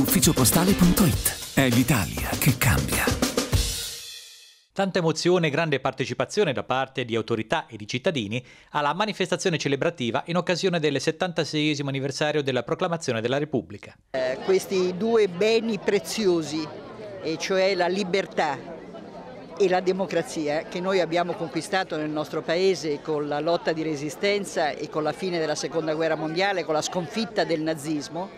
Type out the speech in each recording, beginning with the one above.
ufficiopostale.it. È l'Italia che cambia. Tanta emozione e grande partecipazione da parte di autorità e di cittadini alla manifestazione celebrativa in occasione del 76 anniversario della proclamazione della Repubblica. Eh, questi due beni preziosi, e cioè la libertà e la democrazia che noi abbiamo conquistato nel nostro paese con la lotta di resistenza e con la fine della seconda guerra mondiale, con la sconfitta del nazismo,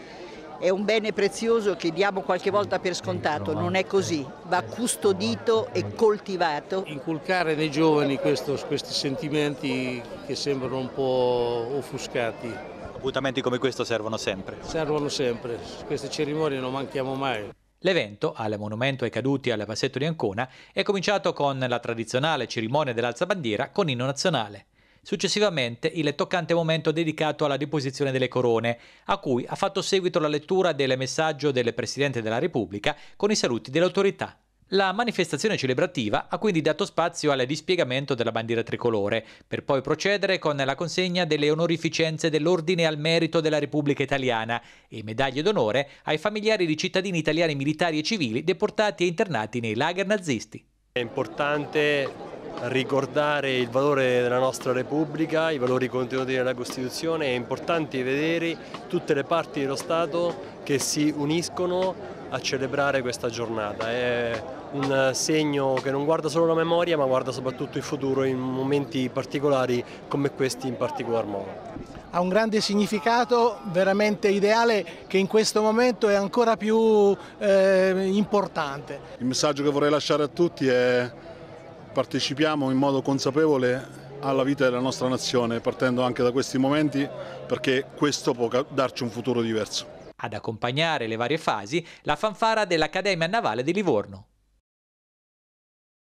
è un bene prezioso che diamo qualche volta per scontato, non è così, va custodito e coltivato. Inculcare nei giovani questo, questi sentimenti che sembrano un po' offuscati. Appuntamenti come questo servono sempre? Servono sempre, queste cerimonie non manchiamo mai. L'evento, al Monumento ai Caduti al Passetto di Ancona, è cominciato con la tradizionale cerimonia dell'alzabandiera con inno nazionale. Successivamente il toccante momento dedicato alla deposizione delle corone, a cui ha fatto seguito la lettura del messaggio del Presidente della Repubblica con i saluti delle autorità. La manifestazione celebrativa ha quindi dato spazio al dispiegamento della bandiera tricolore, per poi procedere con la consegna delle onorificenze dell'Ordine al Merito della Repubblica Italiana e medaglie d'onore ai familiari di cittadini italiani militari e civili deportati e internati nei lager nazisti. È importante ricordare il valore della nostra Repubblica, i valori contenuti nella Costituzione, è importante vedere tutte le parti dello Stato che si uniscono a celebrare questa giornata. È un segno che non guarda solo la memoria ma guarda soprattutto il futuro in momenti particolari come questi in particolar modo ha un grande significato veramente ideale che in questo momento è ancora più eh, importante. Il messaggio che vorrei lasciare a tutti è partecipiamo in modo consapevole alla vita della nostra nazione, partendo anche da questi momenti, perché questo può darci un futuro diverso. Ad accompagnare le varie fasi, la fanfara dell'Accademia Navale di Livorno.